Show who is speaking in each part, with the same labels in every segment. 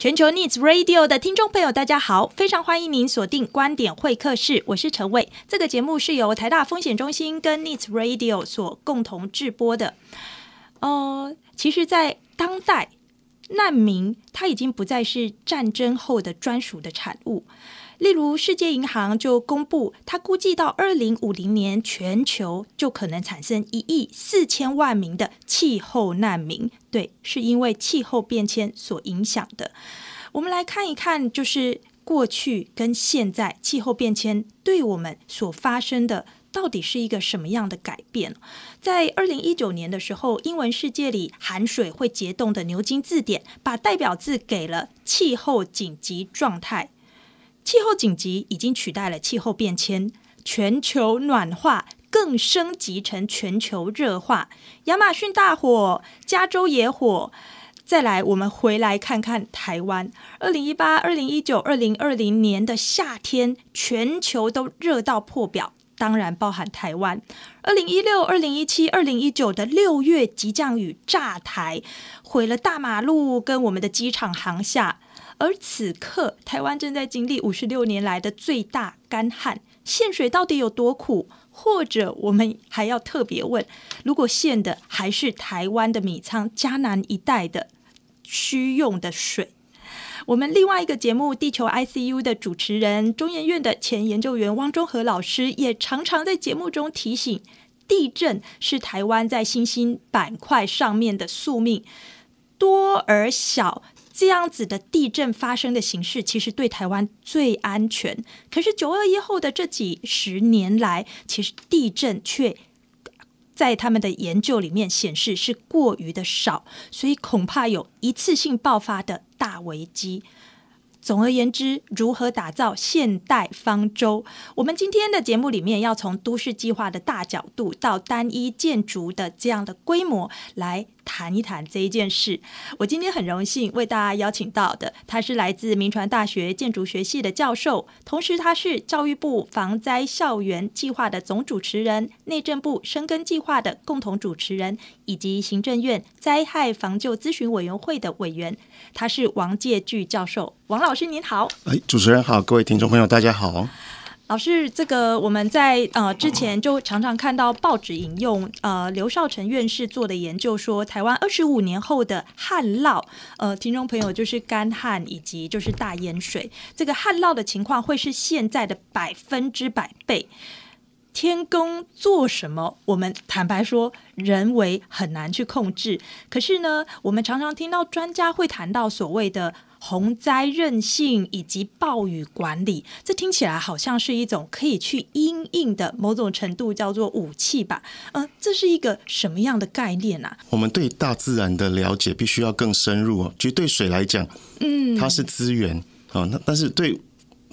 Speaker 1: 全球 Needs Radio 的听众朋友，大家好，非常欢迎您锁定观点会客室，我是陈伟。这个节目是由台大风险中心跟 Needs Radio 所共同制播的。呃，其实，在当代，难民他已经不再是战争后的专属的产物。例如，世界银行就公布，它估计到二零五零年，全球就可能产生一亿四千万名的气候难民。对，是因为气候变迁所影响的。我们来看一看，就是过去跟现在气候变迁对我们所发生的，到底是一个什么样的改变？在二零一九年的时候，英文世界里，含水会结冻的牛津字典，把代表字给了气候紧急状态。气候紧急已经取代了气候变迁，全球暖化更升级成全球热化。亚马逊大火、加州野火，再来我们回来看看台湾。二零一八、二零一九、二零二零年的夏天，全球都热到破表，当然包含台湾。二零一六、二零一七、二零一九的六月急降雨炸台，毁了大马路跟我们的机场航厦。而此刻，台湾正在经历五十六年来的最大干旱，限水到底有多苦？或者我们还要特别问：如果限的还是台湾的米仓、迦南一带的需用的水？我们另外一个节目《地球 I C U》的主持人、中研院的前研究员汪中和老师，也常常在节目中提醒：地震是台湾在新兴板块上面的宿命，多而小。这样子的地震发生的形式，其实对台湾最安全。可是九二一后的这几十年来，其实地震却在他们的研究里面显示是过于的少，所以恐怕有一次性爆发的大危机。总而言之，如何打造现代方舟？我们今天的节目里面要从都市计划的大角度，到单一建筑的这样的规模来谈一谈这一件事。我今天很荣幸为大家邀请到的，他是来自民传大学建筑学系的教授，同时他是教育部防灾校园计划的总主持人，内政部深耕计划的共同主持人，以及行政院灾害防救咨询委员会的委员。他是王介巨教授。王老师您好，
Speaker 2: 哎，主持人好，各位听众朋友大家好。
Speaker 1: 老师，这个我们在呃之前就常常看到报纸引用呃刘少成院士做的研究，说台湾二十五年后的旱涝，呃，听众朋友就是干旱以及就是大淹水，这个旱涝的情况会是现在的百分之百倍。天公做什么？我们坦白说，人为很难去控制。可是呢，我们常常听到专家会谈到所谓的。洪灾韧性以及暴雨管理，这听起来好像是一种可以去应的某种程度叫做武器吧？嗯，这是一个什么样的概念呢？
Speaker 2: 我们对大自然的了解必须要更深入哦。其实对水来讲，嗯，它是资源啊。那但是对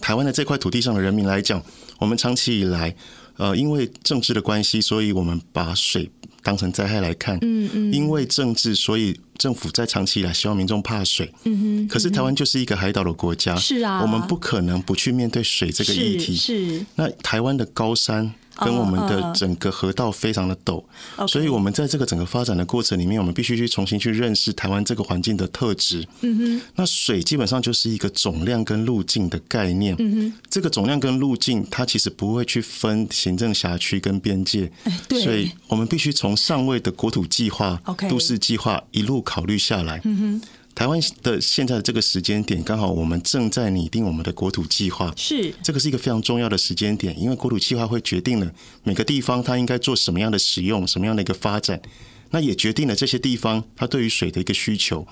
Speaker 2: 台湾的这块土地上的人民来讲，我们长期以来，呃，因为政治的关系，所以我们把水。当成灾害来看，嗯嗯，因为政治，所以政府在长期以来希望民众怕水，
Speaker 3: 嗯哼。可是
Speaker 2: 台湾就是一个海岛的国家，是啊，我们不可能不去面对水这个议题。是，那台湾的高山。跟我们的整个河道非常的陡，所以我们在这个整个发展的过程里面，我们必须去重新去认识台湾这个环境的特质。嗯哼，那水基本上就是一个总量跟路径的概念。嗯哼，这个总量跟路径，它其实不会去分行政辖区跟边界，所以我们必须从上位的国土计划、都市计划一路考虑下来。嗯哼。台湾的现在的这个时间点，刚好我们正在拟定我们的国土计划，是这个是一个非常重要的时间点，因为国土计划会决定了每个地方它应该做什么样的使用，什么样的一个发展，那也决定了这些地方它对于水的一个需求。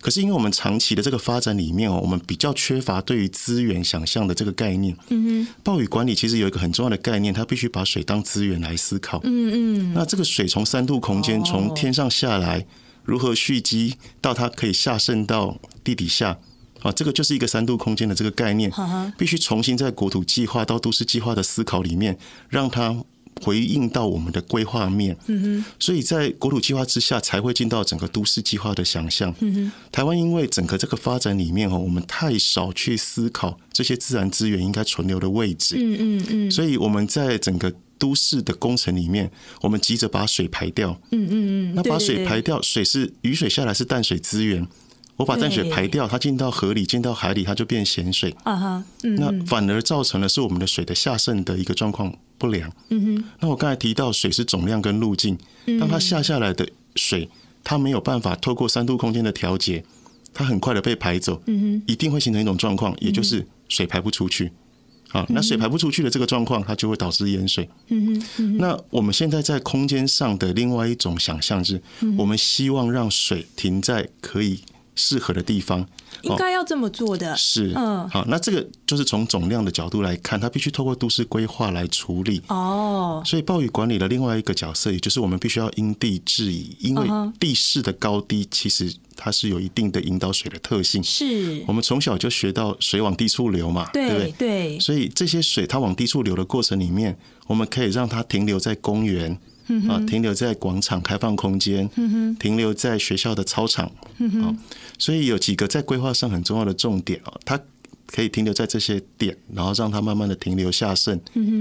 Speaker 2: 可是因为我们长期的这个发展里面哦，我们比较缺乏对于资源想象的这个概念。嗯哼，暴雨管理其实有一个很重要的概念，它必须把水当资源来思考。
Speaker 3: 嗯嗯，那
Speaker 2: 这个水从三度空间从天上下来。如何蓄积到它可以下渗到地底下啊？这个就是一个三度空间的这个概念，必须重新在国土计划到都市计划的思考里面，让它回应到我们的规划面。嗯哼，所以在国土计划之下，才会进到整个都市计划的想象。嗯哼，台湾因为整个这个发展里面哈，我们太少去思考这些自然资源应该存留的位置。嗯嗯嗯，所以我们在整个。都市的工程里面，我们急着把水排掉。
Speaker 3: 嗯嗯嗯。那把水排掉，
Speaker 2: 水是雨水下来是淡水资源，我把淡水排掉，它进到河里、进到海里，它就变咸水。
Speaker 3: 啊哈。那反
Speaker 2: 而造成了是我们的水的下渗的一个状况不良。嗯哼。那我刚才提到水是总量跟路径，当它下下来的水，它没有办法透过三度空间的调节，它很快的被排走。嗯哼。一定会形成一种状况，也就是水排不出去。啊，那水排不出去的这个状况，它就会导致淹水。
Speaker 3: 嗯嗯嗯。那
Speaker 2: 我们现在在空间上的另外一种想象是，我们希望让水停在可以适合的地方。应该
Speaker 1: 要这么做的，是嗯，
Speaker 2: 好，那这个就是从总量的角度来看，它必须透过都市规划来处理哦。所以暴雨管理的另外一个角色，也就是我们必须要因地制宜，因为地势的高低其实它是有一定的引导水的特性。是，我们从小就学到水往低处流嘛，对不对？
Speaker 1: 对，所
Speaker 2: 以这些水它往低处流的过程里面，我们可以让它停留在公园。啊，停留在广场开放空间，停留在学校的操场啊，所以有几个在规划上很重要的重点哦，它可以停留在这些点，然后让它慢慢的停留下渗，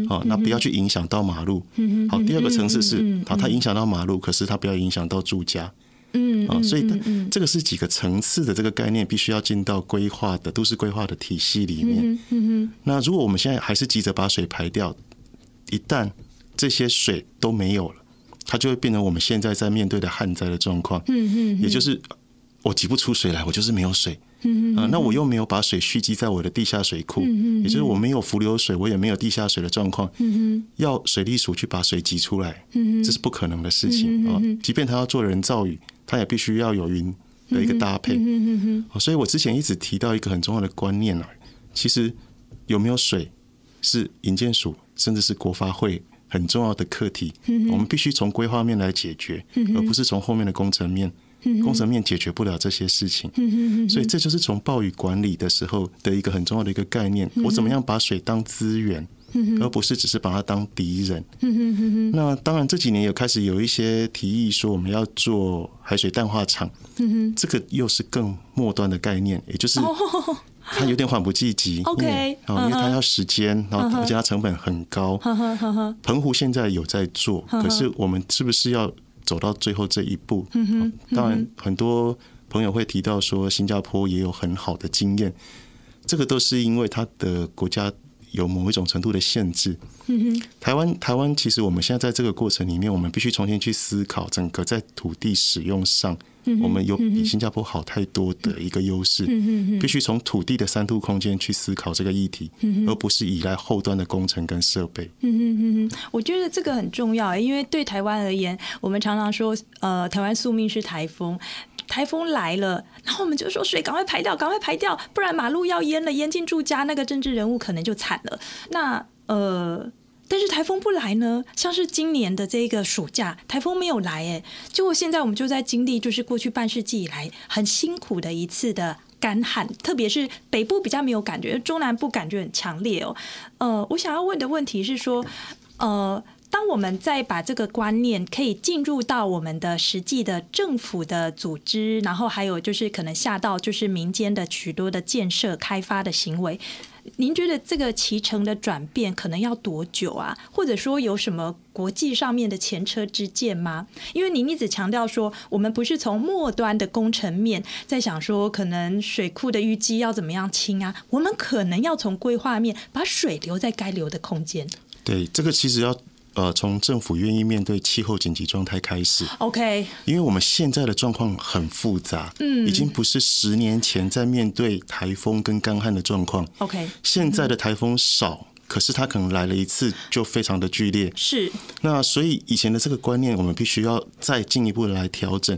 Speaker 2: 啊，那不要去影响到马路，好，第二个层次是，好，它影响到马路，可是它不要影响到住家，
Speaker 3: 嗯，啊，所以这
Speaker 2: 个是几个层次的这个概念，必须要进到规划的都市规划的体系里
Speaker 3: 面。
Speaker 2: 那如果我们现在还是急着把水排掉，一旦这些水都没有了，它就会变成我们现在在面对的旱灾的状况。嗯嗯，也就是我挤不出水来，我就是没有水。
Speaker 3: 嗯那我又
Speaker 2: 没有把水蓄积在我的地下水库。嗯也就是我没有浮流水，我也没有地下水的状况。嗯要水利署去把水挤出来，嗯这是不可能的事情啊。即便他要做人造雨，他也必须要有云的一个搭配。嗯嗯所以我之前一直提到一个很重要的观念啊，其实有没有水，是引建署，甚至是国发会。很重要的课题，我们必须从规划面来解决，而不是从后面的工程面。工程面解决不了这些事情，所以这就是从暴雨管理的时候的一个很重要的一个概念。我怎么样把水当资源，而不是只是把它当敌人？那当然这几年有开始有一些提议说我们要做海水淡化厂，这个又是更末端的概念，也就是。它有点缓不济急，OK，因为它要时间，然后而且它成本很高。哈
Speaker 3: 哈哈哈澎
Speaker 2: 湖现在有在做，可是我们是不是要走到最后这一步？当然，很多朋友会提到说，新加坡也有很好的经验。这个都是因为它的国家有某一种程度的限制。台湾，台湾其实我们现在在这个过程里面，我们必须重新去思考整个在土地使用上。
Speaker 3: 我们有比新
Speaker 2: 加坡好太多的一个优势，必须从土地的三度空间去思考这个议题，而不是依赖后端的工程跟设
Speaker 3: 备。
Speaker 1: 我觉得这个很重要，因为对台湾而言，我们常常说，呃，台湾宿命是台风，台风来了，然后我们就说水赶快排掉，赶快排掉，不然马路要淹了，淹进住家那个政治人物可能就惨了。那呃。但是台风不来呢？像是今年的这个暑假，台风没有来，哎，结果现在我们就在经历，就是过去半世纪以来很辛苦的一次的干旱，特别是北部比较没有感觉，中南部感觉很强烈哦。呃，我想要问的问题是说，呃，当我们在把这个观念可以进入到我们的实际的政府的组织，然后还有就是可能下到就是民间的许多的建设开发的行为。您觉得这个骑乘的转变可能要多久啊？或者说有什么国际上面的前车之鉴吗？因为您一直强调说，我们不是从末端的工程面在想说，可能水库的淤积要怎么样清啊？我们可能要从规划面把水留在该留的空间。
Speaker 2: 对，这个其实要。呃，从政府愿意面对气候紧急状态开始。OK，因为我们现在的状况很复杂，嗯，已经不是十年前在面对台风跟干旱的状况。
Speaker 3: OK，现在的
Speaker 2: 台风少，可是它可能来了一次就非常的剧烈。是，那所以以前的这个观念，我们必须要再进一步来调整。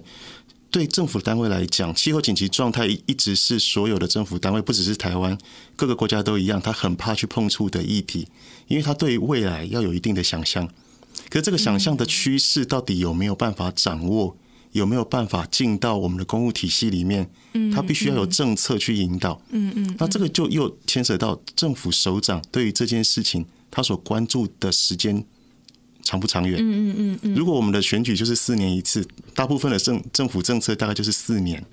Speaker 2: 对政府单位来讲，气候紧急状态一直是所有的政府单位，不只是台湾，各个国家都一样，他很怕去碰触的议题。因为他对于未来要有一定的想象，可这个想象的趋势到底有没有办法掌握，有没有办法进到我们的公务体系里面？嗯，他必须要有政策去引导。嗯嗯，那这个就又牵扯到政府首长对于这件事情他所关注的时间长不长远？嗯嗯嗯，如果我们的选举就是四年一次，大部分的政政府政策大概就是四年。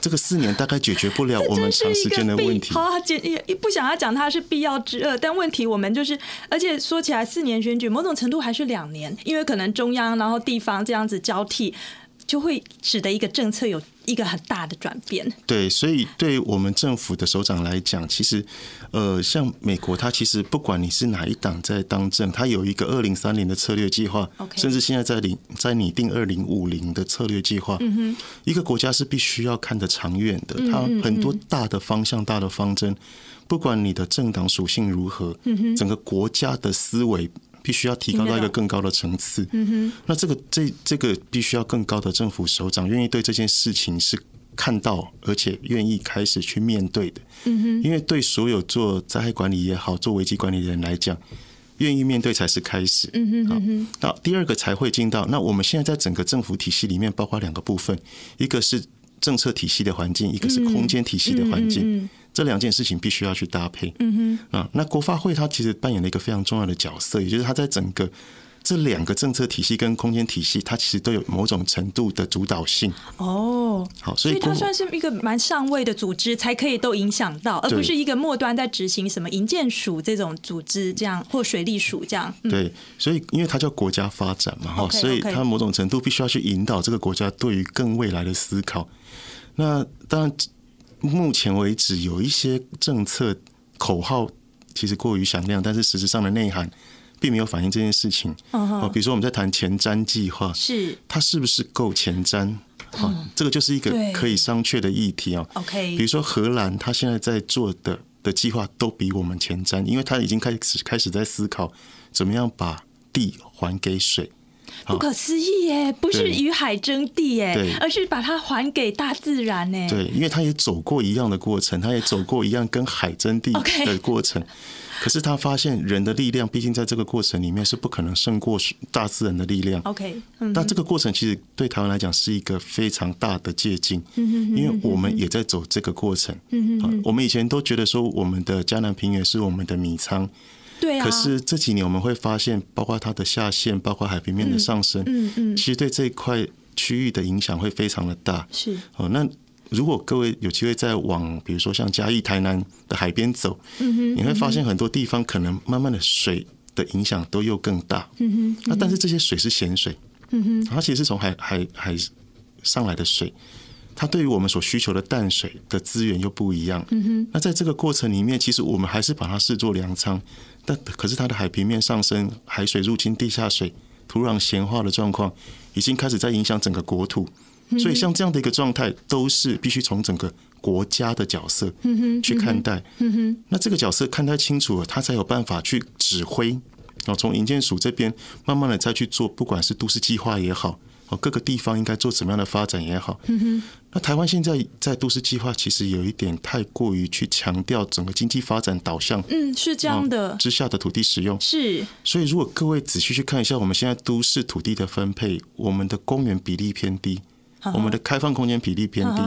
Speaker 2: 这个四年大概解决不了我们长时间的问题。
Speaker 1: 好，简也不想要讲它是必要之恶，但问题我们就是，而且说起来四年选举某种程度还是两年，因为可能中央然后地方这样子交替，就会使得一个政策有。一个很大的转变。
Speaker 2: 对，所以对我们政府的首长来讲，其实，呃，像美国，它其实不管你是哪一党在当政，它有一个二零三零的策略计划，甚至现在在拟在拟定二零五零的策略计划。嗯哼，一个国家是必须要看得长远的，它很多大的方向、大的方针，不管你的政党属性如何，整个国家的思维。必须要提高到一个更高的层次。那这个这这个必须要更高的政府首长愿意对这件事情是看到，而且愿意开始去面对的。嗯哼。因为对所有做灾害管理也好，做危机管理的人来讲，愿意面对才是开始。
Speaker 3: 嗯哼。好，
Speaker 2: 那第二个才会进到。那我们现在在整个政府体系里面，包括两个部分，一个是政策体系的环境，一个是空间体系的环境。这两件事情必须要去搭配。嗯哼，啊，那国发会它其实扮演了一个非常重要的角色，也就是它在整个这两个政策体系跟空间体系，它其实都有某种程度的主导性。
Speaker 1: 哦，好，所以它算是一个蛮上位的组织，才可以都影响到，而不是一个末端在执行什么营建署这种组织这样，或水利署这样。
Speaker 2: 对，所以因为它叫国家发展嘛，哈，所以它某种程度必须要去引导这个国家对于更未来的思考。那当然。目前为止，有一些政策口号其实过于响亮，但是实质上的内涵并没有反映这件事情。哦，比如说我们在谈前瞻计划，是它是不是够前瞻？好，这个就是一个可以商榷的议题啊。OK，比如说荷兰，他现在在做的的计划都比我们前瞻，因为他已经开始开始在思考怎么样把地还给水。不可
Speaker 1: 思议耶，不是与海争地耶，而是把它还给大自然呢。对，
Speaker 2: 因为他也走过一样的过程，他也走过一样跟海争地的过程，可是他发现人的力量毕竟在这个过程里面是不可能胜过大自然的力量。
Speaker 3: OK，那这个
Speaker 2: 过程其实对台湾来讲是一个非常大的借鉴，因为我们也在走这个过程。我们以前都觉得说，我们的江南平原是我们的米仓。对啊，可是这几年我们会发现，包括它的下限，包括海平面的上升，嗯嗯，其实对这一块区域的影响会非常的大。是哦，那如果各位有机会再往，比如说像嘉义、台南的海边走，嗯哼，你会发现很多地方可能慢慢的水的影响都又更大，
Speaker 3: 嗯哼，啊，但是这
Speaker 2: 些水是咸水，嗯哼，其实是从海海海上来的水，它对于我们所需求的淡水的资源又不一样，嗯那在这个过程里面，其实我们还是把它视作粮仓。但可是它的海平面上升，海水入侵地下水、土壤咸化的状况，已经开始在影响整个国土。所以像这样的一个状态，都是必须从整个国家的角色
Speaker 3: 去看待。
Speaker 2: 那这个角色看太清楚了，他才有办法去指挥。然后从营建署这边，慢慢的再去做，不管是都市计划也好。哦，各个地方应该做什么样的发展也好。嗯哼。那台湾现在在都市计划其实有一点太过于去强调整个经济发展导向。
Speaker 1: 嗯，是这样的。之
Speaker 2: 下的土地使用是。所以，如果各位仔细去看一下我们现在都市土地的分配，我们的公园比例偏低，我们的开放空间比例偏低，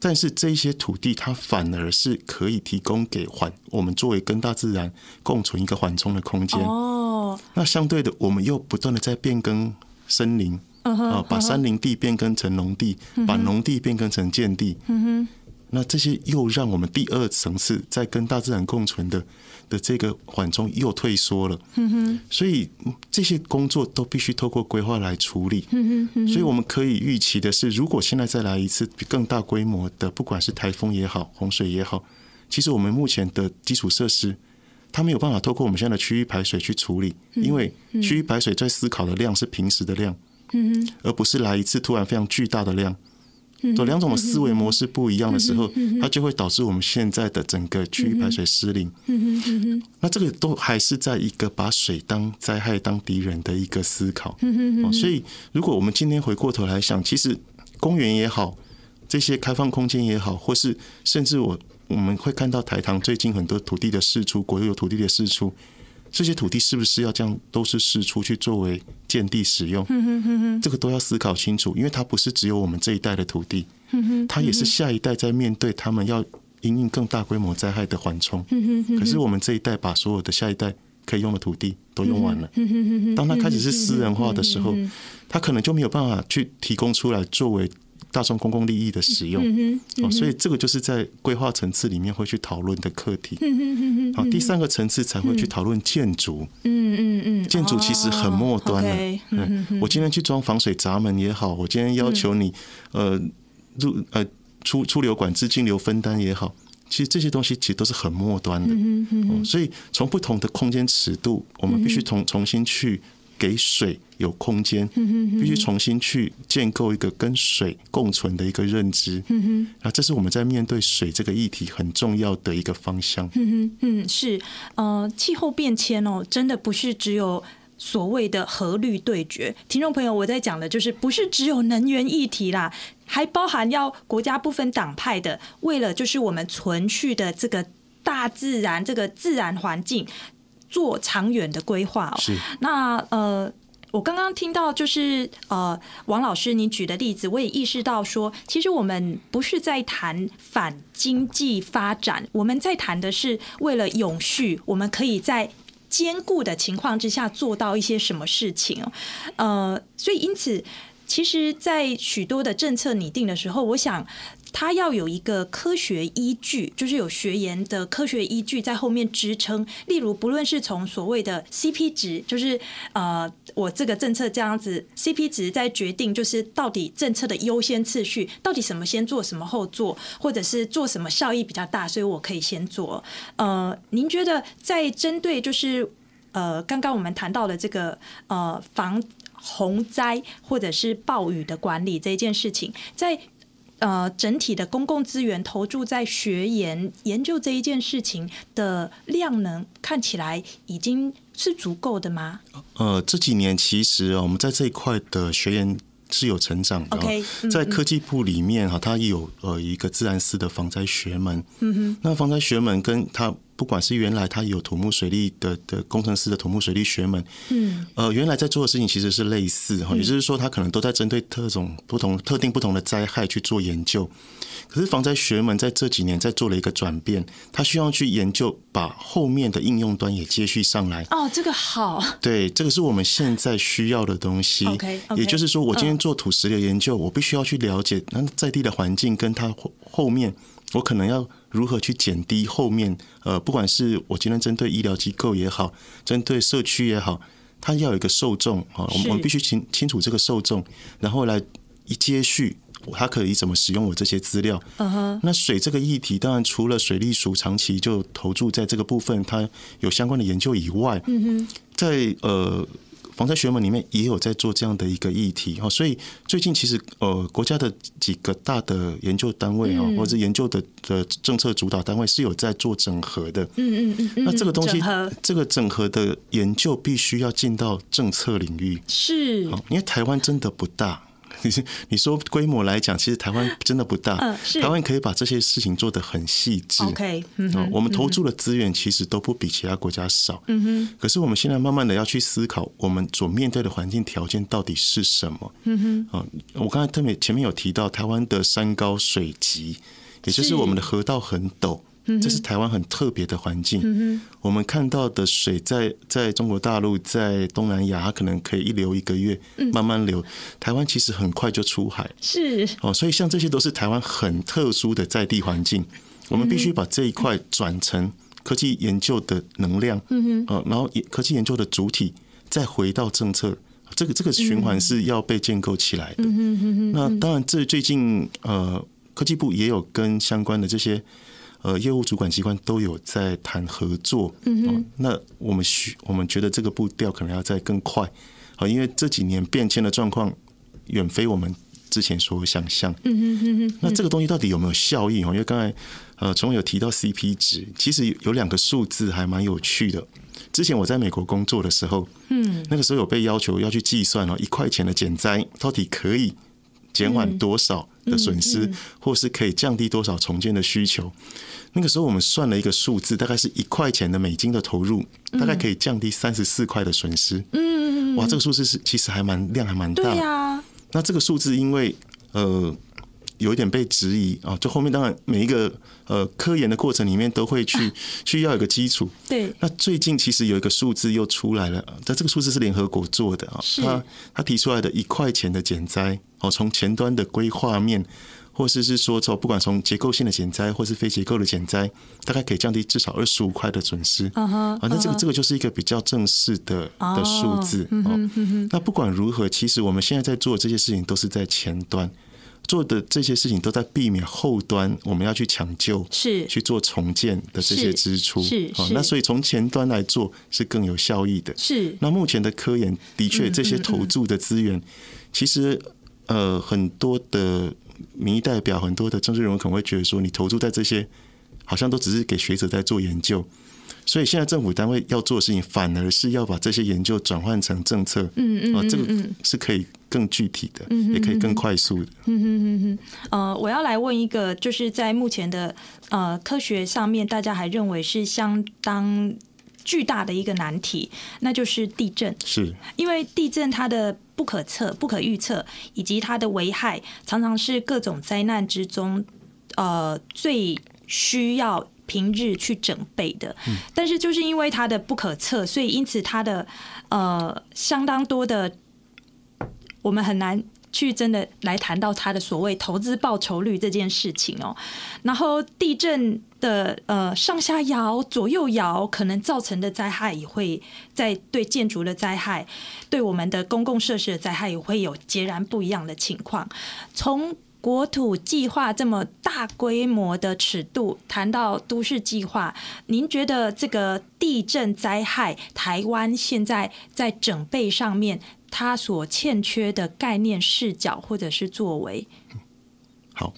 Speaker 2: 但是这一些土地它反而是可以提供给环我们作为跟大自然共存一个缓冲的空间。
Speaker 3: 哦。
Speaker 2: 那相对的，我们又不断的在变更森林。
Speaker 3: 啊！把山林
Speaker 2: 地变更成农地，把农地变更成建地，那这些又让我们第二层次在跟大自然共存的的这个缓冲又退缩了。所以这些工作都必须透过规划来处理。所以我们可以预期的是，如果现在再来一次更大规模的，不管是台风也好，洪水也好，其实我们目前的基础设施它没有办法透过我们现在的区域排水去处理，因为区域排水在思考的量是平时的量。而不是来一次突然非常巨大的量，
Speaker 3: 这两种的思维模
Speaker 2: 式不一样的时候，它就会导致我们现在的整个区域排水失灵。那这个都还是在一个把水当灾害、当敌人的一个思考。所以，如果我们今天回过头来想，其实公园也好，这些开放空间也好，或是甚至我我们会看到台糖最近很多土地的释出，国有土地的释出。这些土地是不是要这样都是私出去作为建地使用？这个都要思考清楚，因为它不是只有我们这一代的土地，
Speaker 3: 它也是下
Speaker 2: 一代在面对他们要因应更大规模灾害的缓冲。可是我们这一代把所有的下一代可以用的土地都用完了。
Speaker 3: 当它开始是私人化的时候，
Speaker 2: 它可能就没有办法去提供出来作为。大众公共利益的使用，哦，所以这个就是在规划层次里面会去讨论的课题。好，第三个层次才会去讨论建筑。
Speaker 3: 嗯嗯嗯，建筑其实很末端的。嗯嗯。我今
Speaker 2: 天去装防水闸门也好，我今天要求你，呃，入呃出出流管制、金流分担也好，其实这些东西其实都是很末端的。
Speaker 3: 嗯嗯嗯。所
Speaker 2: 以从不同的空间尺度，我们必须重重新去。给水有空间，必须重新去建构一个跟水共存的一个认知。啊，这是我们在面对水这个议题很重要的一个方向。
Speaker 1: 嗯是呃，气候变迁哦，真的不是只有所谓的核绿对决。听众朋友，我在讲的就是不是只有能源议题啦，还包含要国家不分党派的，为了就是我们存续的这个大自然，这个自然环境。做长远的规划。是。那呃，我刚刚听到就是呃，王老师你举的例子，我也意识到说，其实我们不是在谈反经济发展，我们在谈的是为了永续，我们可以在兼顾的情况之下做到一些什么事情呃，所以因此，其实，在许多的政策拟定的时候，我想。它要有一个科学依据，就是有学研的科学依据在后面支撑。例如，不论是从所谓的 CP 值，就是呃，我这个政策这样子，CP 值在决定就是到底政策的优先次序，到底什么先做，什么后做，或者是做什么效益比较大，所以我可以先做。呃，您觉得在针对就是呃，刚刚我们谈到的这个呃防洪灾或者是暴雨的管理这件事情，在。呃，整体的公共资源投注在学研研究这一件事情的量，能看起来已经是足够的吗？
Speaker 2: 呃，这几年其实我们在这一块的学研是有成长的。OK，在科技部里面哈，它有呃一个自然式的防灾学门。嗯哼，那防灾学门跟它。不管是原来他有土木水利的的工程师的土木水利学门，嗯，呃，原来在做的事情其实是类似哈，也就是说，他可能都在针对特种不同特定不同的灾害去做研究。可是，防灾学门在这几年在做了一个转变，他希望去研究把后面的应用端也接续上来。
Speaker 1: 哦，这个好，
Speaker 2: 对，这个是我们现在需要的东西。OK，也就是说，我今天做土石流研究，我必须要去了解那在地的环境，跟它后后面我可能要。如何去减低后面？呃，不管是我今天针对医疗机构也好，针对社区也好，它要有一个受众啊。们我们必须清清楚这个受众，然后来一接续，他可以怎么使用我这些资料？嗯哼。那水这个议题，当然除了水利署长期就投注在这个部分，它有相关的研究以外，嗯哼，在呃。防灾学门里面也有在做这样的一个议题哈，所以最近其实呃，国家的几个大的研究单位啊，或者研究的的政策主导单位是有在做整合的。
Speaker 3: 嗯嗯嗯。那这个东西，
Speaker 2: 这个整合的研究必须要进到政策领域。是。因为台湾真的不大。你说规模来讲，其实台湾真的不大。嗯，台湾可以把这些事情做得很细致。OK，
Speaker 3: 嗯，我们投注
Speaker 2: 的资源其实都不比其他国家少。嗯哼，可是我们现在慢慢的要去思考，我们所面对的环境条件到底是什么？嗯哼，我刚才特别前面有提到，台湾的山高水急，也就是我们的河道很陡。这是台湾很特别的环境。我们看到的水，在在中国大陆、在东南亚，可能可以一流一个月，慢慢流。台湾其实很快就出海。是哦，所以像这些都是台湾很特殊的在地环境。我们必须把这一块转成科技研究的能量。嗯哼。然后科技研究的主体再回到政策，这个这个循环是要被建构起来的。
Speaker 3: 嗯那
Speaker 2: 当然，这最近呃，科技部也有跟相关的这些。呃，业务主管机关都有在谈合作，嗯、那我们需我们觉得这个步调可能要再更快，啊，因为这几年变迁的状况远非我们之前所想象。
Speaker 3: 嗯哼哼哼。那这
Speaker 2: 个东西到底有没有效益？哦，因为刚才呃，从有提到 CP 值，其实有两个数字还蛮有趣的。之前我在美国工作的时候，嗯，那个时候有被要求要去计算哦，一块钱的减灾到底可以减缓多少？的损失，或是可以降低多少重建的需求？那个时候我们算了一个数字，大概是一块钱的美金的投入，大概可以降低三十四块的损失。
Speaker 3: 嗯，哇，这个数
Speaker 2: 字是其实还蛮量还蛮大。对呀，那这个数字因为呃。有一点被质疑啊，就后面当然每一个呃科研的过程里面都会去需 要一个基础。对。那最近其实有一个数字又出来了，但这个数字是联合国做的啊。是。他他提出来的，一块钱的减灾哦，从前端的规划面，或是是说从不管从结构性的减灾，或是非结构的减灾，大概可以降低至少二十五块的损失。
Speaker 3: 啊，那这个这个就
Speaker 2: 是一个比较正式的的数字。哦。那不管如何，其实我们现在在做这些事情都是在前端。做的这些事情都在避免后端我们要去抢救、是去做重建的这些支出，是好。那所以从前端来做是更有效益的。是。那目前的科研的确这些投注的资源，其实呃很多的民意代表、很多的政治人物可能会觉得说，你投注在这些好像都只是给学者在做研究。所以现在政府单位要做的事情，反而是要把这些研究转换成政策。嗯嗯嗯，这个是可以。更具体的，也可以更快速
Speaker 3: 的。
Speaker 1: 嗯哼哼哼，呃，我要来问一个，就是在目前的呃科学上面，大家还认为是相当巨大的一个难题，那就是地震。是，因为地震它的不可测、不可预测，以及它的危害，常常是各种灾难之中呃最需要平日去准备的。嗯，但是就是因为它的不可测，所以因此它的呃相当多的。我们很难去真的来谈到它的所谓投资报酬率这件事情哦，然后地震的呃上下摇、左右摇，可能造成的灾害也会在对建筑的灾害、对我们的公共设施的灾害，也会有截然不一样的情况。从国土计划这么大规模的尺度谈到都市计划，您觉得这个地震灾害，台湾现在在准备上面？他所欠缺的概念视角或者是作
Speaker 2: 为，好，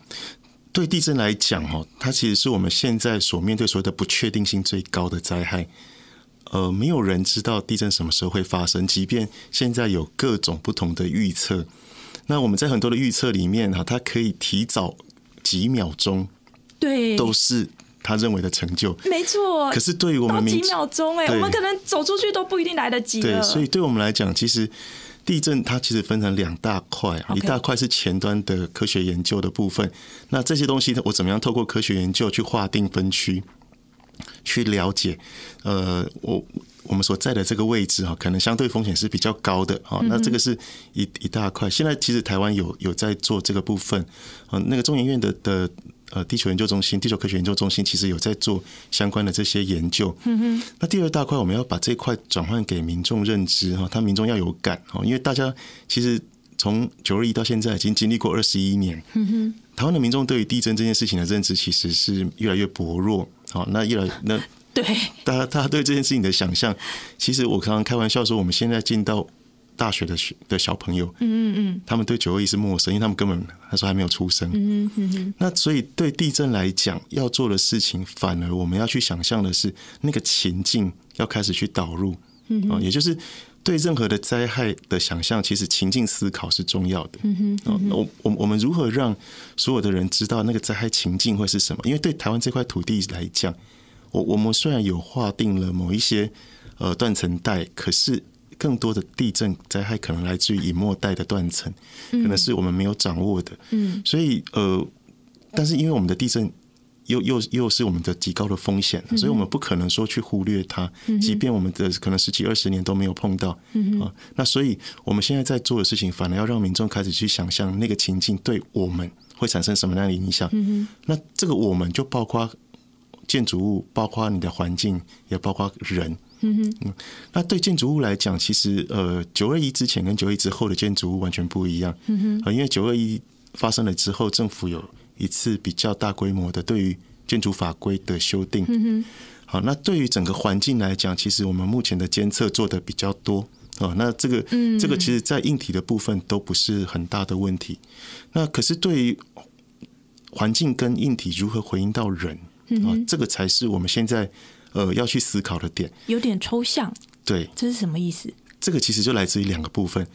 Speaker 2: 对地震来讲哦，它其实是我们现在所面对所有的不确定性最高的灾害。呃，没有人知道地震什么时候会发生，即便现在有各种不同的预测。那我们在很多的预测里面哈，它可以提早几秒钟，对，都是他认为的成就。
Speaker 1: 没错，可
Speaker 2: 是对于我们几秒
Speaker 1: 钟哎，我们可能走出去都不一定来得及。对，所以
Speaker 2: 对我们来讲，其实。地震它其实分成两大块啊，一大块是前端的科学研究的部分，那这些东西我怎么样透过科学研究去划定分区，去了解，呃，我我们所在的这个位置哈，可能相对风险是比较高的啊，那这个是一一大块。现在其实台湾有有在做这个部分，嗯，那个中研院的的。呃，地球研究中心、地球科学研究中心其实有在做相关的这些研究。嗯哼，那第二大块，我们要把这块转换给民众认知哈，他民众要有感哈，因为大家其实从九二一到现在已经经历过二十一年。嗯哼，台湾的民众对于地震这件事情的认知其实是越来越薄弱。好，那越来那对大家，大家对这件事情的想象，其实我刚刚开玩笑说，我们现在进到。大学的学的小朋友，嗯嗯嗯，他们对九二一是陌生，因为他们根本他说还没有出生，
Speaker 3: 嗯嗯，
Speaker 2: 那所以对地震来讲要做的事情，反而我们要去想象的是那个情境要开始去导入，嗯，也就是对任何的灾害的想象，其实情境思考是重要的，
Speaker 3: 嗯哼，哦，我
Speaker 2: 我我们如何让所有的人知道那个灾害情境会是什么？因为对台湾这块土地来讲，我我们虽然有划定了某一些呃断层带，可是。更多的地震灾害可能来自于隐没带的断层，可能是我们没有掌握的。嗯，所以呃，但是因为我们的地震又又又是我们的极高的风险，所以我们不可能说去忽略它。即便我们的可能十几二十年都没有碰到。嗯那所以我们现在在做的事情，反而要让民众开始去想象那个情境对我们会产生什么样的影响。嗯那这个我们就包括建筑物，包括你的环境，也包括人。嗯哼，那对建筑物来讲，其实呃，九二一之前跟九一之后的建筑物完全不一样。嗯哼，因为九二一发生了之后，政府有一次比较大规模的对于建筑法规的修订。嗯哼，好，那对于整个环境来讲，其实我们目前的监测做的比较多。哦，那这个，这个其实在硬体的部分都不是很大的问题。那可是对于环境跟硬体如何回应到人啊，这个才是我们现在。呃，要去思考的点
Speaker 1: 有点抽象。对，这是什么意思？
Speaker 2: 这个其实就来自于两个部分，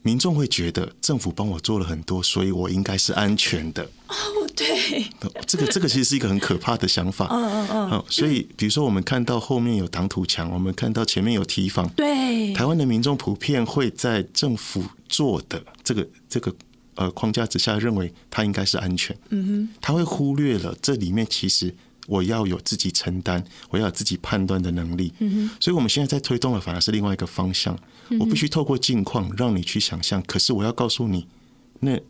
Speaker 2: 民众会觉得政府帮我做了很多，所以我应该是安全的。哦，对，这个这个其实是一个很可怕的想法。嗯嗯嗯。嗯，所以比如说我们看到后面有挡土墙，我们看到前面有提防，
Speaker 3: 对，台
Speaker 2: 湾的民众普遍会在政府做的这个这个呃框架之下，认为它应该是安全。嗯哼，他会忽略了这里面其实。我要有自己承担，我要有自己判断的能力。嗯所以我们现在在推动的反而是另外一个方向。我必须透过境况让你去想象。可是我要告诉你，那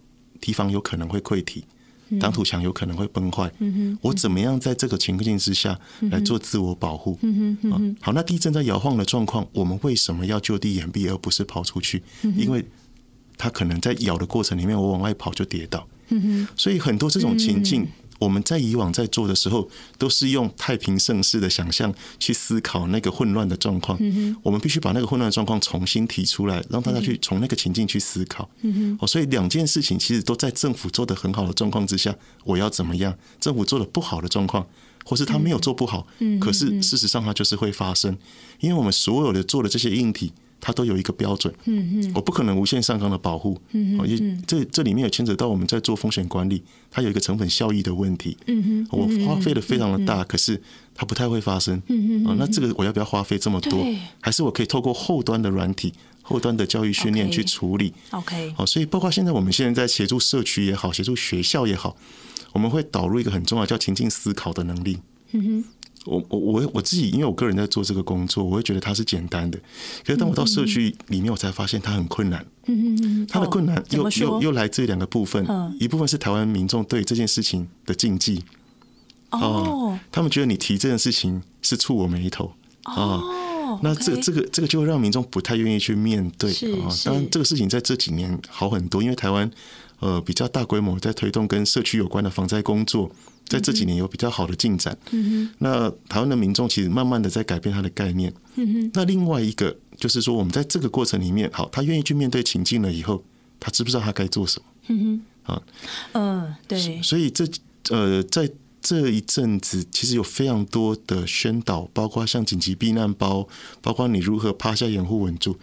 Speaker 2: 提防有可能会溃堤，挡土墙有可能会崩坏。嗯我怎么样在这个情境之下来做自我保护？
Speaker 3: 嗯
Speaker 2: 好，那地震在摇晃的状况，我们为什么要就地掩蔽而不是跑出去？嗯因为它可能在摇的过程里面，我往外跑就跌倒。嗯所以很多这种情境。我们在以往在做的时候，都是用太平盛世的想象去思考那个混乱的状况。我们必须把那个混乱的状况重新提出来，让大家去从那个情境去思考。哦，所以两件事情其实都在政府做的很好的状况之下，我要怎么样？政府做的不好的状况，或是他没有做不好，可是事实上它就是会发生，因为我们所有的做的这些硬体。它都有一个标准，嗯嗯，我不可能无限上纲的保护，嗯嗯，因为这这里面有牵扯到我们在做风险管理，它有一个成本效益的问题，
Speaker 3: 嗯嗯，我花费的非常的
Speaker 2: 大，可是它不太会发生，嗯嗯，那这个我要不要花费这么多？还是我可以透过后端的软体、后端的教育训练去处理？OK，好，所以包括现在我们现在在协助社区也好，协助学校也好，我们会导入一个很重要叫情境思考的能力，嗯哼。我我我我自己，因为我个人在做这个工作，我会觉得它是简单的。可是当我到社区里面，我才发现它很困难。
Speaker 3: 嗯它的
Speaker 2: 困难又又又来自于两个部分，一部分是台湾民众对这件事情的禁忌。
Speaker 3: 哦。
Speaker 2: 他们觉得你提这件事情是触我眉头。哦。那这这个这个就会让民众不太愿意去面对。啊。当然，这个事情在这几年好很多，因为台湾呃比较大规模在推动跟社区有关的防灾工作。在这几年有比较好的进展，嗯那台湾的民众其实慢慢的在改变他的概念。嗯那另外一个就是说，我们在这个过程里面，好，他愿意去面对情境了以后，他知不知道他该做什么？啊，
Speaker 1: 嗯，对。
Speaker 2: 所以这呃，在这一阵子，其实有非常多的宣导，包括像紧急避难包，包括你如何趴下掩护稳住，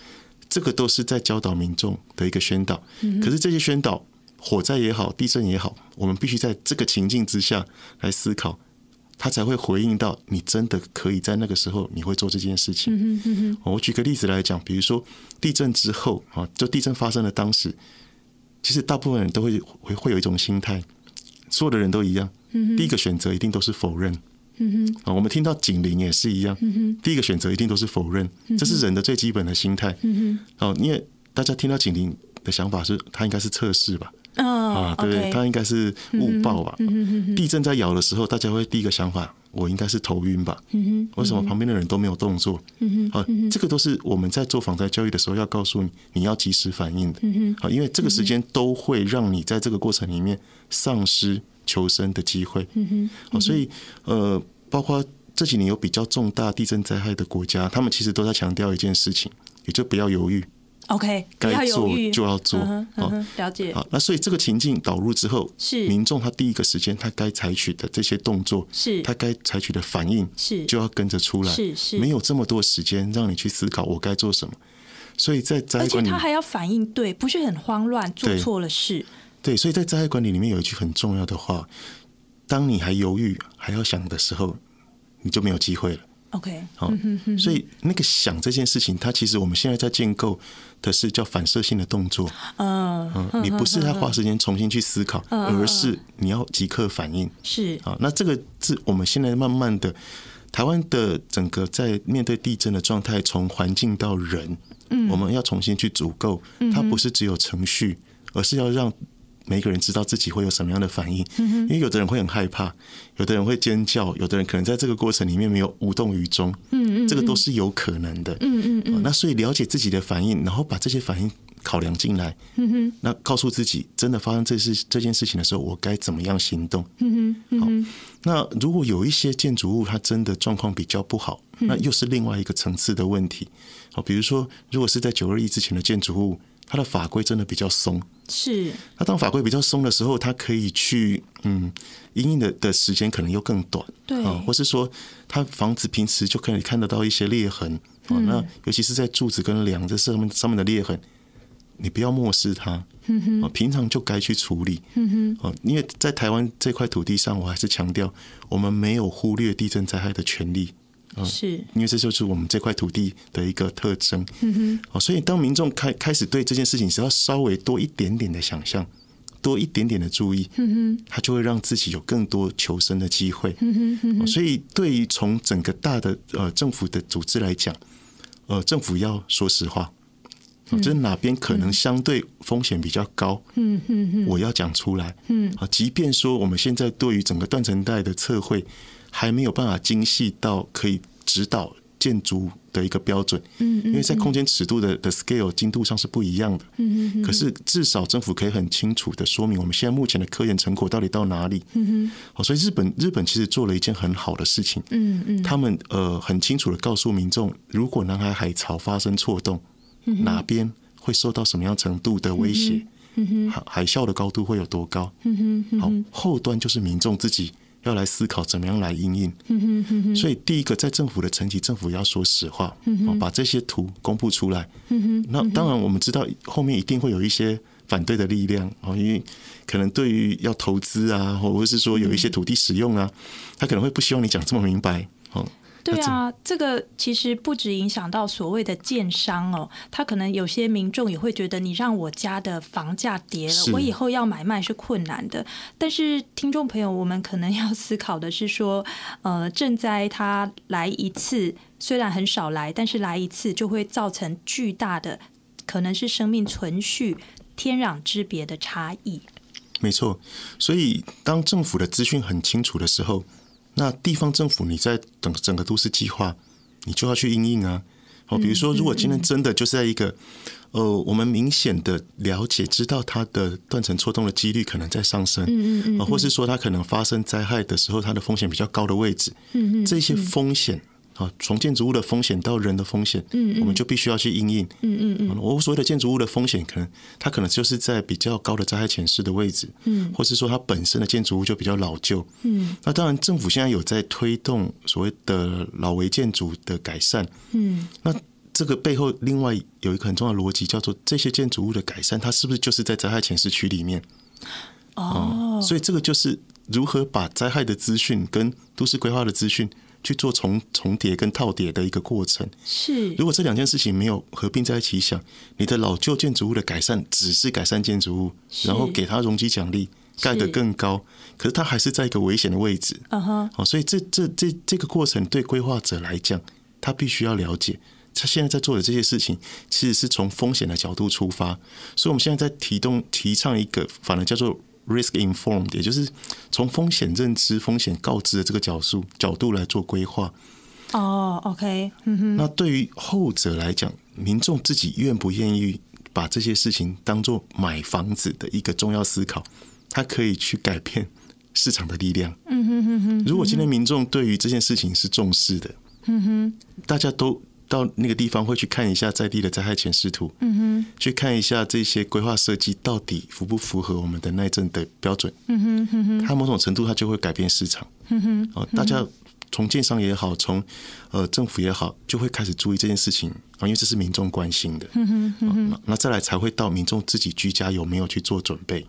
Speaker 2: 这个都是在教导民众的一个宣导。可是这些宣导。火灾也好，地震也好，我们必须在这个情境之下来思考，他才会回应到你真的可以在那个时候你会做这件事
Speaker 3: 情。
Speaker 2: 我举个例子来讲，比如说地震之后啊，就地震发生的当时，其实大部分人都会会会有一种心态，所有的人都一样。第一个选择一定都是否认。啊，我们听到警铃也是一样，第一个选择一定都是否认，这是人的最基本的心态。哦，因为大家听到警铃的想法是，它应该是测试吧。
Speaker 3: 啊，对，他应
Speaker 2: 该是误报吧。地震在摇的时候，大家会第一个想法，我应该是头晕吧？为什么旁边的人都没有动作？啊，这个都是我们在做防灾教育的时候要告诉，你你要及时反应的。啊，因为这个时间都会让你在这个过程里面丧失求生的机会。好，所以呃，包括这几年有比较重大地震灾害的国家，他们其实都在强调一件事情，也就不要犹豫。
Speaker 1: OK，该做就要做，了解。好，
Speaker 2: 那所以这个情境导入之后，是民众他第一个时间他该采取的这些动作，是，他该采取的反应，是就要跟着出来，是是，没有这么多时间让你去思考我该做什么。所以在灾害管理，他还
Speaker 1: 要反应，对，不是很慌乱，做错了事，
Speaker 2: 对。所以在灾害管理里面有一句很重要的话：，当你还犹豫还要想的时候，你就没有机会了。
Speaker 3: OK，好，所以
Speaker 2: 那个想这件事情，它其实我们现在在建构的是叫反射性的动作。
Speaker 3: 嗯嗯，你不是在花
Speaker 2: 时间重新去思考，而是你要即刻反应。是啊，那这个字我们现在慢慢的，台湾的整个在面对地震的状态，从环境到人，嗯，我们要重新去足够，它不是只有程序，而是要让。每个人知道自己会有什么样的反应，因为有的人会很害怕，有的人会尖叫，有的人可能在这个过程里面没有无动于衷，
Speaker 3: 嗯嗯，这个都是
Speaker 2: 有可能的，
Speaker 3: 嗯嗯嗯。那
Speaker 2: 所以了解自己的反应，然后把这些反应考量进来，嗯哼，那告诉自己，真的发生这事这件事情的时候，我该怎么样行动，
Speaker 3: 嗯哼，好。
Speaker 2: 那如果有一些建筑物，它真的状况比较不好，那又是另外一个层次的问题。好，比如说，如果是在九二一之前的建筑物。它的法规真的比较松，是。那当法规比较松的时候，它可以去嗯，阴阴的的时间可能又更短，对啊，或是说它房子平时就可以看得到一些裂痕啊，那尤其是在柱子跟梁这上面上面的裂痕，你不要漠视它，嗯哼，平常就该去处理，
Speaker 3: 嗯哼，
Speaker 2: 因为在台湾这块土地上，我还是强调，我们没有忽略地震灾害的权利。是，因为这就是我们这块土地的一个特征。哦，所以当民众开开始对这件事情只要稍微多一点点的想象，多一点点的注意，他就会让自己有更多求生的机会。所以，对于从整个大的呃政府的组织来讲，呃，政府要说实话，就是哪边可能相对风险比较高，我要讲出来。嗯，啊，即便说我们现在对于整个断层带的测绘。还没有办法精细到可以指导建筑的一个标准，嗯因为在空间尺度的的 scale 精度上是不一样的，
Speaker 3: 嗯可是
Speaker 2: 至少政府可以很清楚的说明我们现在目前的科研成果到底到哪里，嗯好，所以日本日本其实做了一件很好的事情，嗯嗯，他们呃很清楚的告诉民众，如果南海海潮发生错动，哪边会受到什么样程度的威胁，海海啸的高度会有多高，好，后端就是民众自己。要来思考怎么样来应
Speaker 3: 应，所以
Speaker 2: 第一个在政府的层级，政府要说实话，把这些图公布出来。那当然我们知道后面一定会有一些反对的力量哦，因为可能对于要投资啊，或者是说有一些土地使用啊，他可能会不希望你讲这么明白哦。
Speaker 1: 对啊，这个其实不止影响到所谓的建商哦，他可能有些民众也会觉得，你让我家的房价跌了，我以后要买卖是困难的。但是听众朋友，我们可能要思考的是说，呃，赈灾它来一次，虽然很少来，但是来一次就会造成巨大的，可能是生命存续天壤之别的差异。
Speaker 2: 没错，所以当政府的资讯很清楚的时候。那地方政府，你在等整个都市计划，你就要去应应啊。好，比如说，如果今天真的就是在一个呃，我们明显的了解知道它的断层错动的几率可能在上升，嗯嗯啊，或是说它可能发生灾害的时候，它的风险比较高的位置，
Speaker 3: 嗯嗯，这些
Speaker 2: 风险。啊，从建筑物的风险到人的风险，嗯嗯，我们就必须要去应应，嗯嗯嗯。我所谓的建筑物的风险，可能它可能就是在比较高的灾害潜势的位置，嗯，或是说它本身的建筑物就比较老旧，嗯。那当然，政府现在有在推动所谓的老危建筑的改善，嗯。那这个背后另外有一个很重要的逻辑，叫做这些建筑物的改善，它是不是就是在灾害潜势区里面？
Speaker 3: 哦，所以
Speaker 2: 这个就是如何把灾害的资讯跟都市规划的资讯。去做重重叠跟套叠的一个过程，
Speaker 3: 是如
Speaker 2: 果这两件事情没有合并在一起想，你的老旧建筑物的改善只是改善建筑物，然后给它容积奖励，盖得更高，可是它还是在一个危险的位置，啊哈，哦，所以这这这这个过程对规划者来讲，他必须要了解，他现在在做的这些事情其实是从风险的角度出发，所以我们现在在提动提倡一个，反而叫做。Risk informed，也就是从风险认知、风险告知的这个角度角度来做规划。
Speaker 1: 哦，OK，嗯那
Speaker 2: 对于后者来讲，民众自己愿不愿意把这些事情当做买房子的一个重要思考，他可以去改变市场的力量。
Speaker 3: 嗯哼哼哼。如果今天民
Speaker 2: 众对于这件事情是重视的，
Speaker 3: 嗯哼，
Speaker 2: 大家都。到那个地方会去看一下在地的灾害前视图，去看一下这些规划设计到底符不符合我们的耐震的标准。它某种程度它就会改变市场。哦，大家从建商也好，从呃政府也好，就会开始注意这件事情，因为这是民众关心的。那再来才会到民众自己居家有没有去做准备。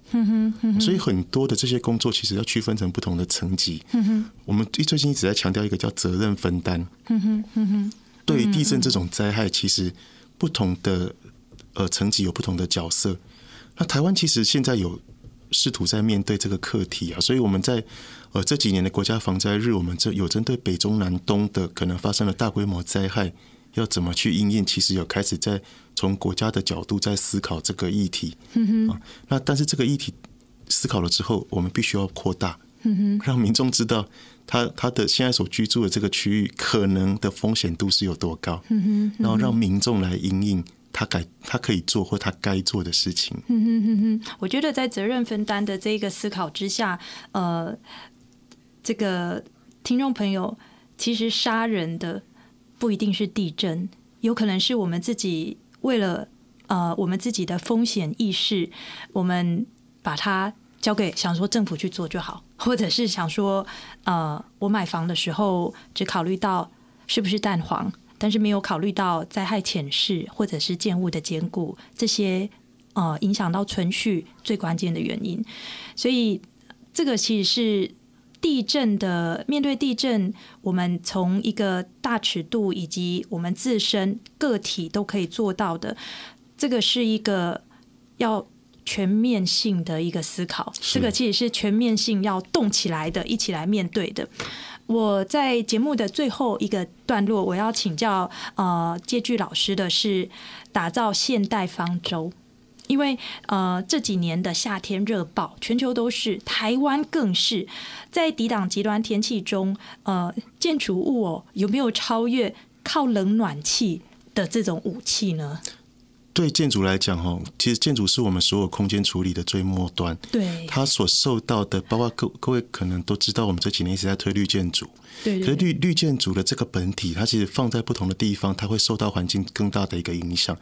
Speaker 2: 所以很多的这些工作其实要区分成不同的层级。我们最近一直在强调一个叫责任分担。
Speaker 3: 对于地震这种
Speaker 2: 灾害，其实不同的呃层级有不同的角色。那台湾其实现在有试图在面对这个课题啊，所以我们在呃这几年的国家防灾日，我们这有针对北中南东的可能发生了大规模灾害，要怎么去应验？其实有开始在从国家的角度在思考这个议题。嗯哼。那但是这个议题思考了之后，我们必须要扩大，让民众知道。他他的现在所居住的这个区域可能的风险度是有多高？然后让民众来应应他该他可以做或他该做的事情。
Speaker 1: 我觉得在责任分担的这个思考之下，呃，这个听众朋友，其实杀人的不一定是地震，有可能是我们自己为了呃我们自己的风险意识，我们把它。交给想说政府去做就好，或者是想说，呃，我买房的时候只考虑到是不是蛋黄，但是没有考虑到灾害潜势或者是建物的坚固这些，呃，影响到存续最关键的原因。所以这个其实是地震的面对地震，我们从一个大尺度以及我们自身个体都可以做到的。这个是一个要。全面性的一个思考，这个其实是全面性要动起来的，一起来面对的。我在节目的最后一个段落，我要请教呃，接剧老师的是打造现代方舟，因为呃这几年的夏天热爆，全球都是，台湾更是，在抵挡极端天气中，呃，建筑物哦有没有超越靠冷暖气的这种武器呢？
Speaker 2: 对建筑来讲，哈，其实建筑是我们所有空间处理的最末端。对，它所受到的，包括各各位可能都知道，我们这几年一直在推绿建筑。对，可是绿绿建筑的这个本体，它其实放在不同的地方，它会受到环境更大的一个影响。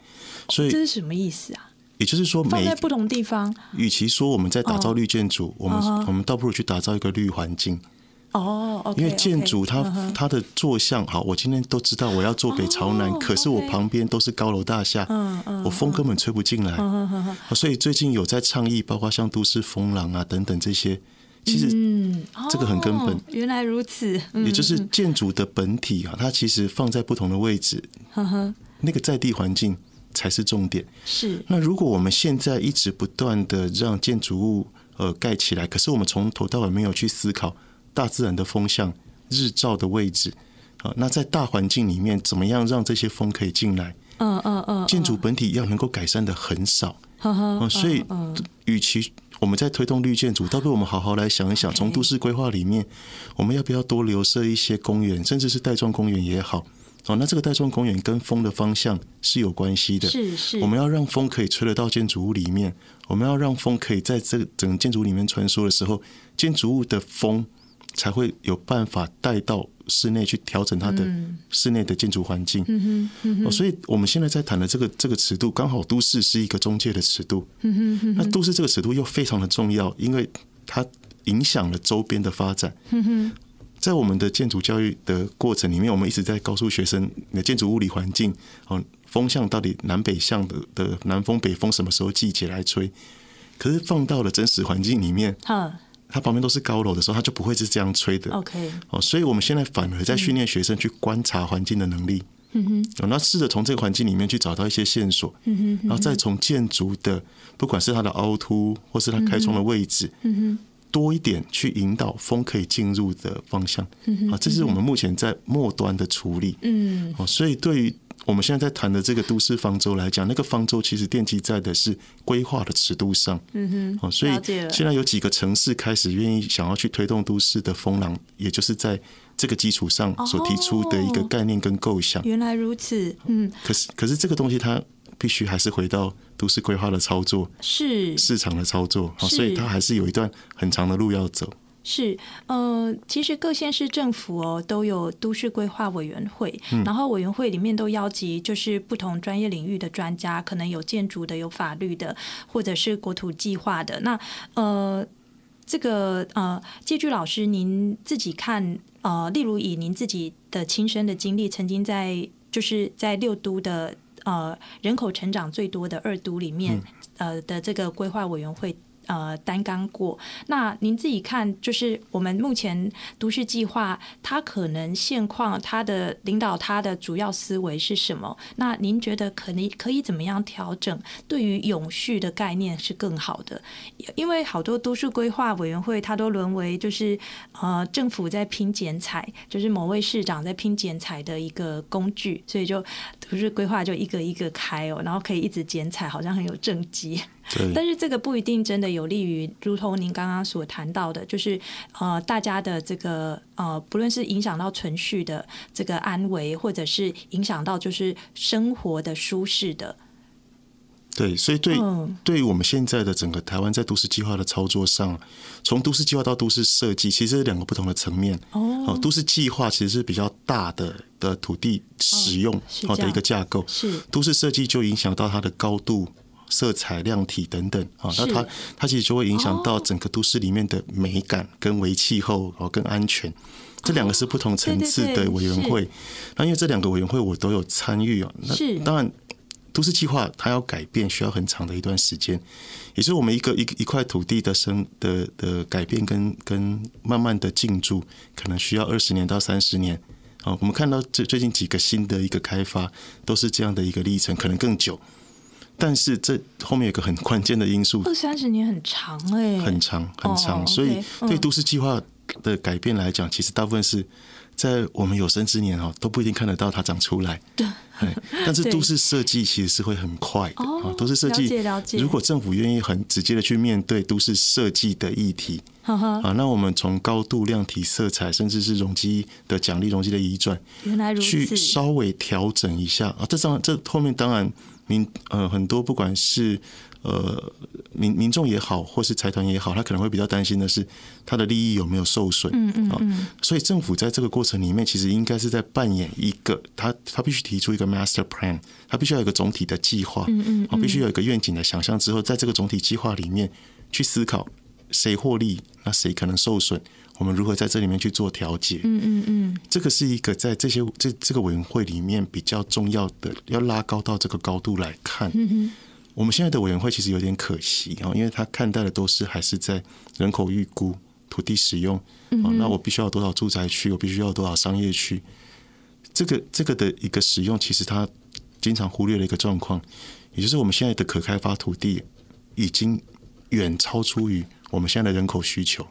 Speaker 2: 所以这是
Speaker 1: 什么意思啊？
Speaker 2: 也就是说，放在不
Speaker 1: 同地方，
Speaker 2: 与其说我们在打造绿建筑，我们我们倒不如去打造一个绿环境。
Speaker 3: 哦，因为建筑它它
Speaker 2: 的坐向好，我今天都知道我要坐北朝南，可是我旁边都是高楼大厦，我风根本吹不进来，所以最近有在倡议，包括像都市风廊啊等等这些，其实
Speaker 1: 这个很根本。原来如此，也就是
Speaker 2: 建筑的本体啊，它其实放在不同的位置，那个在地环境才是重点。是，那如果我们现在一直不断的让建筑物呃盖起来，可是我们从头到尾没有去思考。大自然的风向、日照的位置，啊，那在大环境里面，怎么样让这些风可以进来？
Speaker 3: 嗯嗯嗯。建筑
Speaker 2: 本体要能够改善的很少，
Speaker 3: 哈所以，
Speaker 2: 与其我们在推动绿建筑，倒不如我们好好来想一想，从都市规划里面，我们要不要多留设一些公园，甚至是带状公园也好。哦，那这个带状公园跟风的方向是有关系的，是是。我们要让风可以吹得到建筑物里面，我们要让风可以在这整个建筑里面穿梭的时候，建筑物的风。才会有办法带到室内去调整它的室内的建筑环
Speaker 3: 境。所以，
Speaker 2: 我们现在在谈的这个这个尺度，刚好都市是一个中介的尺度。那都市这个尺度又非常的重要，因为它影响了周边的发展。在我们的建筑教育的过程里面，我们一直在告诉学生，你的建筑物理环境，哦，风向到底南北向的的南风北风什么时候季节来吹？可是放到了真实环境里面，它旁边都是高楼的时候，它就不会是这样吹的。OK，哦，所以我们现在反而在训练学生去观察环境的能力。嗯哼，那试着从这个环境里面去找到一些线索。
Speaker 3: 嗯哼，然后再
Speaker 2: 从建筑的，不管是它的凹凸，或是它开窗的位置，嗯哼，多一点去引导风可以进入的方向。嗯哼，啊，这是我们目前在末端的处理。
Speaker 3: 嗯，哦，
Speaker 2: 所以对于。我们现在在谈的这个都市方舟来讲，那个方舟其实奠基在的是规划的尺度上，
Speaker 3: 嗯哼，哦，所以现
Speaker 2: 在有几个城市开始愿意想要去推动都市的风浪，也就是在这个基础上所提出的一个概念跟构想。原
Speaker 1: 来如此，嗯，
Speaker 2: 可是可是这个东西它必须还是回到都市规划的操作，
Speaker 1: 是市
Speaker 2: 场的操作，所以它还是有一段很长的路要走。
Speaker 1: 是，呃，其实各县市政府哦都有都市规划委员会，然后委员会里面都邀集就是不同专业领域的专家，可能有建筑的、有法律的，或者是国土计划的。那呃，这个呃，借据老师，您自己看，呃，例如以您自己的亲身的经历，曾经在就是在六都的呃人口成长最多的二都里面，呃的这个规划委员会。呃，单纲过。那您自己看，就是我们目前都市计划，它可能现况，它的领导，它的主要思维是什么？那您觉得可能可以怎么样调整？对于永续的概念是更好的，因为好多都市规划委员会，它都沦为就是呃政府在拼剪彩，就是某位市长在拼剪彩的一个工具，所以就都市规划就一个一个开哦，然后可以一直剪彩，好像很有政绩。但是这个不一定真的有利于，如同您刚刚所谈到的，就是呃，大家的这个呃，不论是影响到存续的这个安危，或者是影响到就是生活的舒适的。
Speaker 2: 对，所以对对于我们现在的整个台湾在都市计划的操作上，从都市计划到都市设计，其实是两个不同的层面。哦，都市计划其实是比较大的的土地使用好的一个架构，是都市设计就影响到它的高度。色彩、亮体等等啊，那它它其实就会影响到整个都市里面的美感跟微气候哦，跟安全，这两个是不同层次的委员会。那因为这两个委员会我都有参与啊，是当然，都市计划它要改变需要很长的一段时间，也是我们一个一一块土地的生的的改变跟跟慢慢的进驻，可能需要二十年到三十年啊。我们看到最最近几个新的一个开发都是这样的一个历程，可能更久。但是这后面有个很关键的因素，二
Speaker 1: 三十年很长哎，很
Speaker 2: 长很长，所以对都市计划的改变来讲，其实大部分是在我们有生之年哦，都不一定看得到它长出来。
Speaker 3: 对，但是 都市
Speaker 2: 设计其实是会很快
Speaker 3: 的啊。都市设计，如果政
Speaker 2: 府愿意很直接的去面对都市设计的议题，啊，那我们从高度、量体、色彩，甚至是容积的奖励、容积的移转，
Speaker 3: 原来如此，去
Speaker 2: 稍微调整一下啊。这上这后面当然。民呃很多不管是呃民民众也好，或是财团也好，他可能会比较担心的是他的利益有没有受损。嗯嗯嗯，所以政府在这个过程里面，其实应该是在扮演一个，他他必须提出一个 master plan，他必须要有一个总体的计划，嗯嗯，必须有一个愿景的想象之后，在这个总体计划里面去思考谁获利，那谁可能受损。我们如何在这里面去做调解？嗯嗯嗯，这个是一个在这些这这个委员会里面比较重要的，要拉高到这个高度来看。嗯我们现在的委员会其实有点可惜啊，因为他看待的都是还是在人口预估、土地使用啊。那我必须要多少住宅区，我必须要多少商业区，这个这个的一个使用，其实他经常忽略了一个状况，也就是我们现在的可开发土地已经远超出于我们现在的人口需求。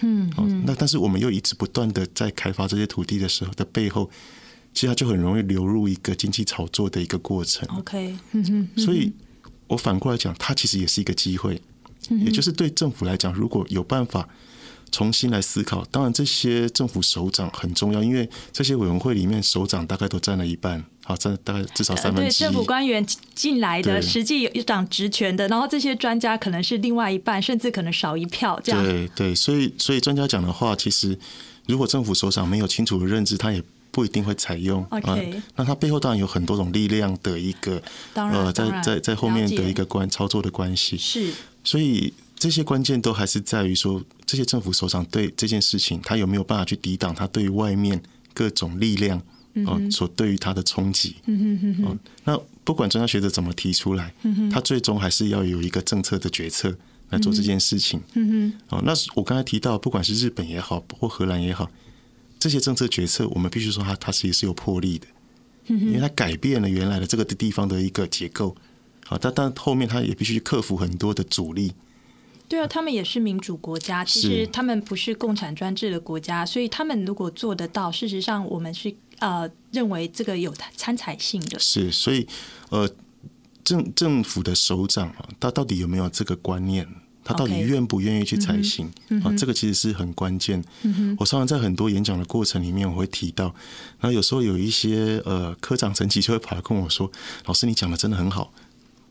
Speaker 3: 嗯，那但
Speaker 2: 是我们又一直不断的在开发这些土地的时候，的背后，其实它就很容易流入一个经济炒作的一个过程。
Speaker 3: OK，嗯所以
Speaker 2: 我反过来讲，它其实也是一个机会，也就是对政府来讲，如果有办法重新来思考，当然这些政府首长很重要，因为这些委员会里面首长大概都占了一半。好，这大概至少三分之对政府官
Speaker 1: 员进来的，实际有一掌职权的，然后这些专家可能是另外一半，甚至可能少一票这样。
Speaker 2: 对对，所以所以专家讲的话，其实如果政府首长没有清楚的认知，他也不一定会采用。OK，那他背后当然有很多种力量的一个
Speaker 3: 呃，在在在后面的一个
Speaker 2: 关操作的关系。是，所以这些关键都还是在于说，这些政府首长对这件事情，他有没有办法去抵挡他对外面各种力量。哦，所对于它的冲击，哦，那不管专家学者怎么提出来，他最终还是要有一个政策的决策来做这件事情。嗯哼，哦，那我刚才提到，不管是日本也好，包括荷兰也好，这些政策决策，我们必须说，他他是也是有魄力的，因为他改变了原来的这个地方的一个结构。好，但但后面他也必须克服很多的阻力。
Speaker 1: 对啊，他们也是民主国家，其实他们不是共产专制的国家，所以他们如果做得到，事实上我们是。呃，认为这个有参采性的，
Speaker 2: 是所以呃，政政府的首长啊，他到底有没有这个观念？他到底愿不愿意去采信啊？这个其实是很关键。我常常在很多演讲的过程里面，我会提到，那有时候有一些呃科长、神奇就会跑来跟我说：“老师，你讲的真的很好，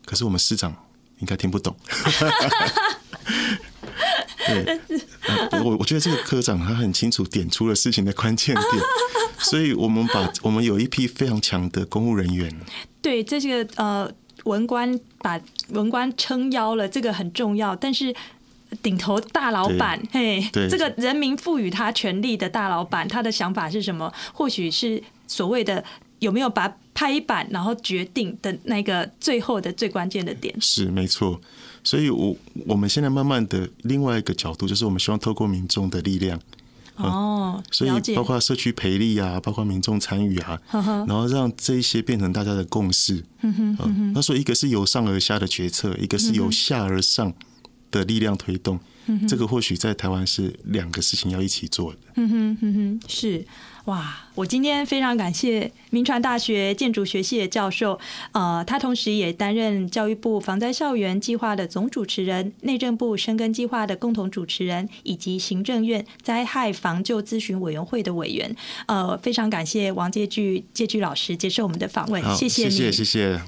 Speaker 2: 可是我们师长应该听不懂。” 对，我我觉得这个科长他很清楚点出了事情的关键点，所以我们把我们有一批非常强的公务人员。
Speaker 1: 对，这是个呃，文官把文官撑腰了，这个很重要。但是顶头大老板，嘿，这个人民赋予他权力的大老板，他的想法是什么？或许是所谓的有没有把拍板，然后决定的那个最后的最关键的点。
Speaker 2: 是，没错。所以，我我们现在慢慢的另外一个角度，就是我们希望透过民众的力量
Speaker 3: 哦，所以包括
Speaker 2: 社区培力啊，包括民众参与啊，然后让这些变成大家的共识。
Speaker 3: 嗯哼，他
Speaker 2: 说，一个是由上而下的决策，一个是由下而上的力量推动。这个或许在台湾是两个事情要一起做的。
Speaker 1: 嗯哼嗯哼，是。哇，我今天非常感谢明传大学建筑学系的教授，呃，他同时也担任教育部防灾校园计划的总主持人、内政部深耕计划的共同主持人，以及行政院灾害防救咨询委员会的委员。呃，非常感谢王介巨、介巨老师接受我们的访问，谢谢你，谢谢，谢谢。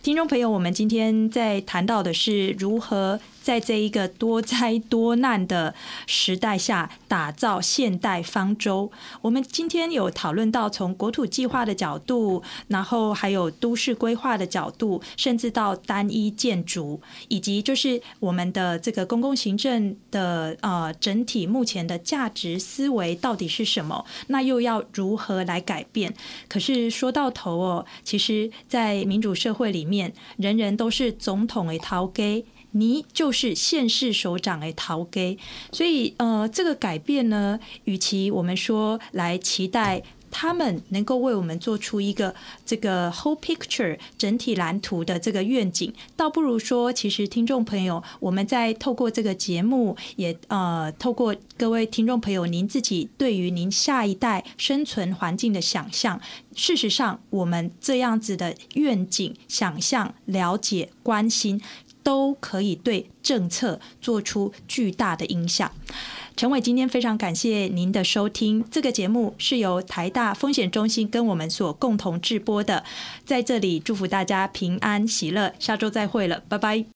Speaker 1: 听众朋友，我们今天在谈到的是如何。在这一个多灾多难的时代下，打造现代方舟。我们今天有讨论到从国土计划的角度，然后还有都市规划的角度，甚至到单一建筑，以及就是我们的这个公共行政的呃整体目前的价值思维到底是什么？那又要如何来改变？可是说到头哦，其实，在民主社会里面，人人都是总统诶，陶给。你就是县市首长诶，陶给，所以呃，这个改变呢，与其我们说来期待他们能够为我们做出一个这个 whole picture 整体蓝图的这个愿景，倒不如说，其实听众朋友，我们在透过这个节目，也呃，透过各位听众朋友，您自己对于您下一代生存环境的想象，事实上，我们这样子的愿景、想象、了解、关心。都可以对政策做出巨大的影响。陈伟，今天非常感谢您的收听，这个节目是由台大风险中心跟我们所共同制播的。在这里祝福大家平安喜乐，下周再会了，拜拜。